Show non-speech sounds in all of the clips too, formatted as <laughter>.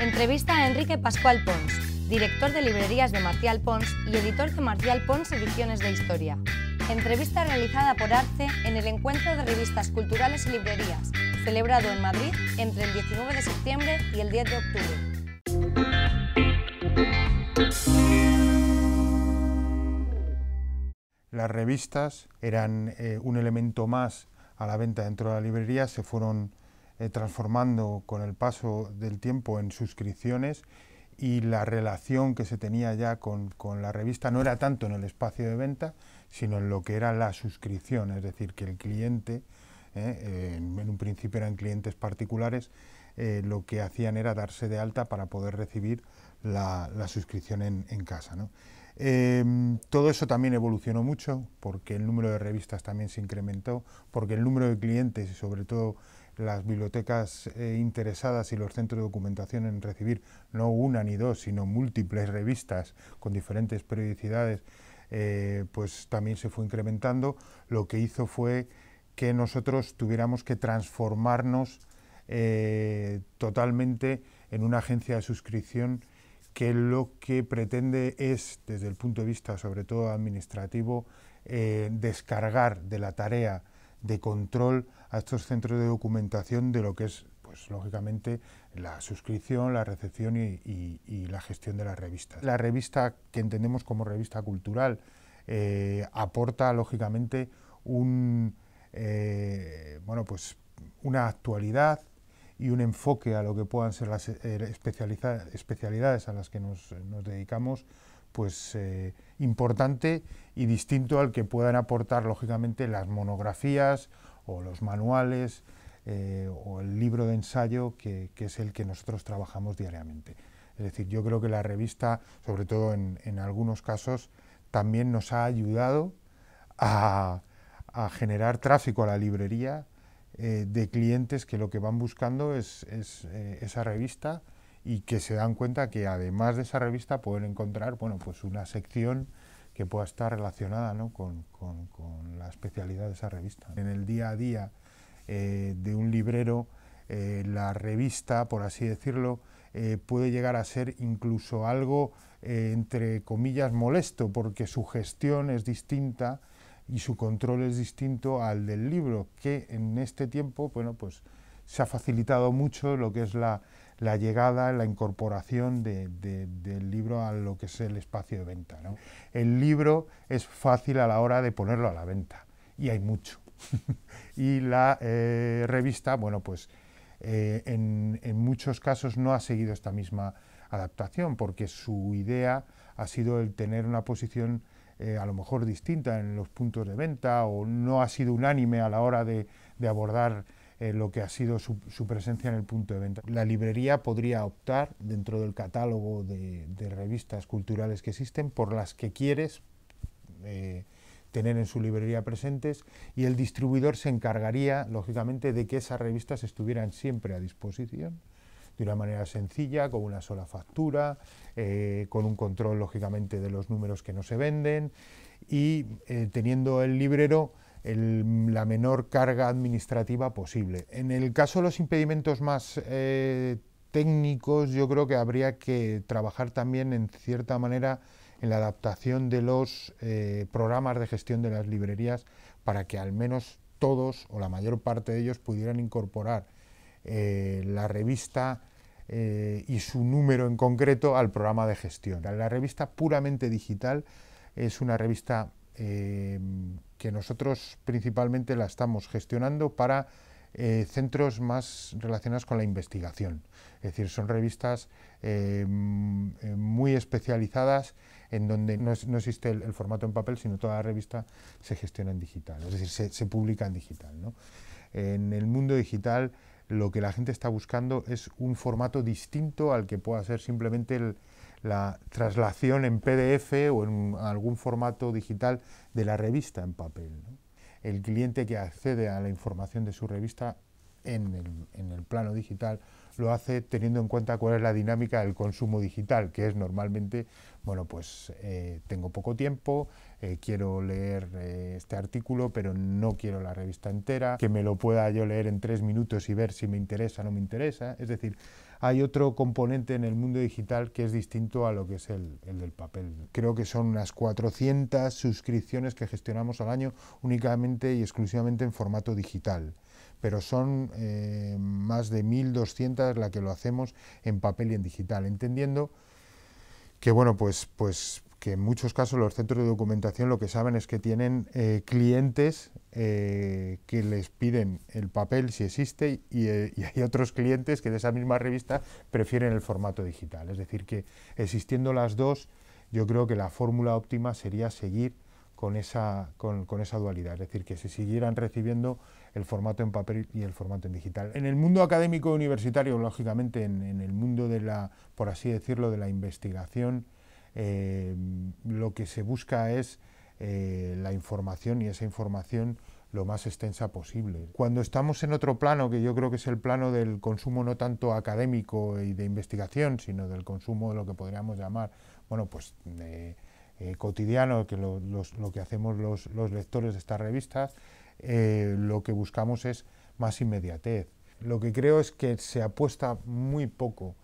Entrevista a Enrique Pascual Pons, director de librerías de Martial Pons y editor de Marcial Pons Ediciones de Historia. Entrevista realizada por Arce en el Encuentro de Revistas Culturales y Librerías, celebrado en Madrid entre el 19 de septiembre y el 10 de octubre. Las revistas eran eh, un elemento más a la venta dentro de la librería, se fueron eh, transformando con el paso del tiempo en suscripciones y la relación que se tenía ya con, la revista no era tanto en el espacio de venta, sino en lo que era la suscripción, es decir, que el cliente, eh, en, un principio eran clientes particulares, eh, lo que hacían era darse de alta para poder recibir la, suscripción en, casa. Em, todo eso también evolucionó mucho porque el número de revistas también se incrementó, porque el número de clientes y sobre todo las bibliotecas eh, interesadas y los centros de documentación en recibir no una ni dos, sino múltiples revistas con diferentes periodicidades, eh, pues también se fue incrementando. Lo que hizo fue que nosotros tuviéramos que transformarnos eh, totalmente en una agencia de suscripción que lo que pretende es, desde el punto de vista sobre todo administrativo, descargar de la tarea de control a estos centros de documentación de lo que es, pues lógicamente, la suscripción, la recepción y, la gestión de las revistas. La revista que entendemos como revista cultural eh, aporta, lógicamente, un, eh, bueno, pues una actualidad y un enfoque a lo que puedan ser las eh, especialidades a las que nos dedicamos pues eh, importante y distinto al que puedan aportar lógicamente las monografías o los manuales eh, o el libro de ensayo que, es el que nosotros trabajamos diariamente. Es decir, yo creo que la revista, sobre todo en, algunos casos, también nos ha ayudado a, generar tráfico a la librería eh, de clientes que lo que van buscando es esa revista y que se dan cuenta que además de esa revista pueden encontrar bueno, pues una sección que pueda estar relacionada ¿no? con, la especialidad de esa revista. En el día a día eh, de un librero, eh, la revista, por así decirlo, eh, puede llegar a ser incluso algo, entre comillas, molesto, porque su gestión es distinta y su control es distinto al del libro, que en este tiempo, bueno, pues se ha facilitado mucho lo que es la, llegada, la incorporación del libro a lo que es el espacio de venta. El libro es fácil a la hora de ponerlo a la venta y hay mucho. <laughs> y la eh, revista, bueno, pues eh, en, muchos casos no ha seguido esta misma adaptación porque su idea ha sido el tener una posición eh, a lo mejor distinta en los puntos de venta o no ha sido unánime a la hora de abordar eh, lo que ha sido su, presencia en el punto de venta. La librería podría optar dentro del catálogo de, revistas culturales que existen por las que quieres eh, tener en su librería presentes y el distribuidor se encargaría, lógicamente, de que esas revistas estuvieran siempre a disposición de una manera sencilla, con una sola factura, eh, con un control, lógicamente, de los números que no se venden y teniendo el librero la menor carga administrativa posible. En el caso de los impedimentos más eh, técnicos, yo creo que habría que trabajar también en cierta manera en la adaptación de los eh, programas de gestión de las librerías para que al menos todos o la mayor parte de ellos pudieran incorporar eh, la revista y su número en concreto al programa de gestión. La revista puramente digital es una revista Em, que nosotros principalmente la estamos gestionando para eh, centros más relacionados con la investigación. Es decir, son revistas em, eh, muy especializadas en donde no, existe el, formato en papel, sino toda la revista se gestiona en digital, es decir, se, publica en digital. En el mundo digital lo que la gente está buscando es un formato distinto al que pueda ser simplemente el, la traslación en PDF o en algún formato digital de la revista en papel. El cliente que accede a la información de su revista en el, plano digital lo hace teniendo en cuenta cuál es la dinámica del consumo digital, que es normalmente, bueno, pues eh, tengo poco tiempo, eh, quiero leer eh, este artículo, pero no quiero la revista entera, que me lo pueda yo leer en tres minutos y ver si me interesa o no me interesa. Es decir, hay otro componente en el mundo digital que es distinto a lo que es el, del papel. Creo que son unas 400 suscripciones que gestionamos al año únicamente y exclusivamente en formato digital pero son eh, más de 1.200 la que lo hacemos en papel y en digital, entendiendo que bueno, pues, pues que en muchos casos los centros de documentación lo que saben es que tienen eh, clientes eh, que les piden el papel si existe eh, y, hay otros clientes que de esa misma revista prefieren el formato digital. Es decir, que existiendo las dos, yo creo que la fórmula óptima sería seguir con esa, con, esa dualidad, es decir, que se siguieran recibiendo el formato en papel y el formato en digital. En el mundo académico universitario, lógicamente, en, en el mundo de la, por así decirlo, de la investigación, eh, lo que se busca es eh, la información y esa información lo más extensa posible. Cuando estamos en otro plano, que yo creo que es el plano del consumo no tanto académico y de investigación, sino del consumo de lo que podríamos llamar, bueno, pues eh, cotidiano, que lo, lo que hacemos los, lectores de estas revistas, lo que buscamos es más inmediatez. Lo que creo es que se apuesta muy poco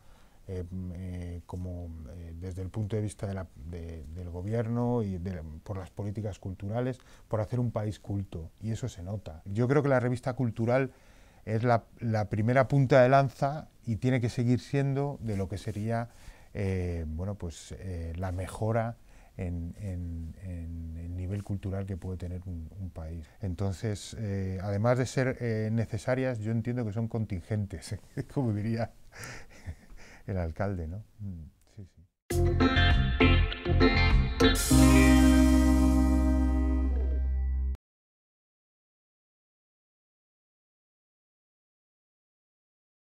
eh, eh, como eh, desde el punto de vista del gobierno y por las políticas culturales, por hacer un país culto. Y eso se nota. Yo creo que la revista cultural es la, primera punta de lanza y tiene que seguir siendo de lo que sería bueno, pues, la mejora en, el nivel cultural que puede tener un, un país. Entonces, además de ser necesarias, yo entiendo que son contingentes, <laughs> como diría el alcalde, ¿no? Mm, sí, sí.